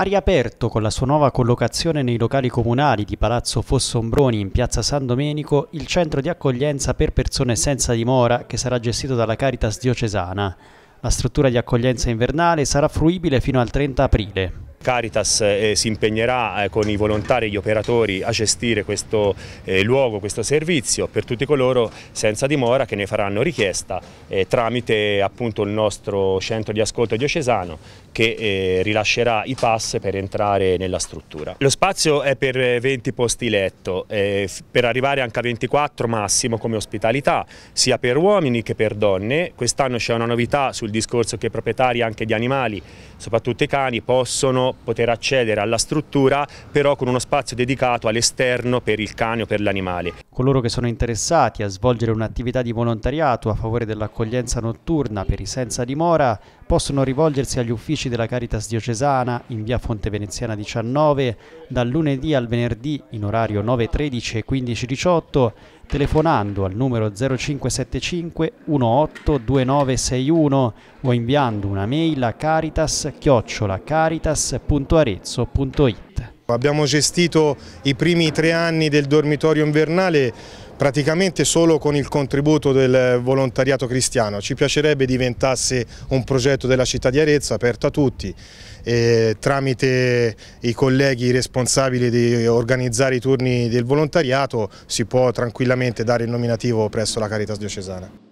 ha riaperto con la sua nuova collocazione nei locali comunali di Palazzo Fossombroni in piazza San Domenico il centro di accoglienza per persone senza dimora che sarà gestito dalla Caritas diocesana. La struttura di accoglienza invernale sarà fruibile fino al 30 aprile. Caritas eh, si impegnerà eh, con i volontari e gli operatori a gestire questo eh, luogo, questo servizio per tutti coloro senza dimora che ne faranno richiesta eh, tramite appunto il nostro centro di ascolto diocesano che eh, rilascerà i pass per entrare nella struttura. Lo spazio è per 20 eh, posti letto, per arrivare anche a 24 massimo come ospitalità, sia per uomini che per donne. Quest'anno c'è una novità sul discorso che i proprietari anche di animali, soprattutto i cani, possono poter accedere alla struttura però con uno spazio dedicato all'esterno per il cane o per l'animale. Coloro che sono interessati a svolgere un'attività di volontariato a favore dell'accoglienza notturna per i senza dimora possono rivolgersi agli uffici della Caritas diocesana in via Fonte Veneziana 19 dal lunedì al venerdì in orario 9.13 e 15.18 telefonando al numero 0575 182961 o inviando una mail a caritas-caritas.arezzo.it. Abbiamo gestito i primi tre anni del dormitorio invernale praticamente solo con il contributo del volontariato cristiano. Ci piacerebbe diventasse un progetto della città di Arezzo aperto a tutti, e tramite i colleghi responsabili di organizzare i turni del volontariato si può tranquillamente dare il nominativo presso la Caritas diocesana.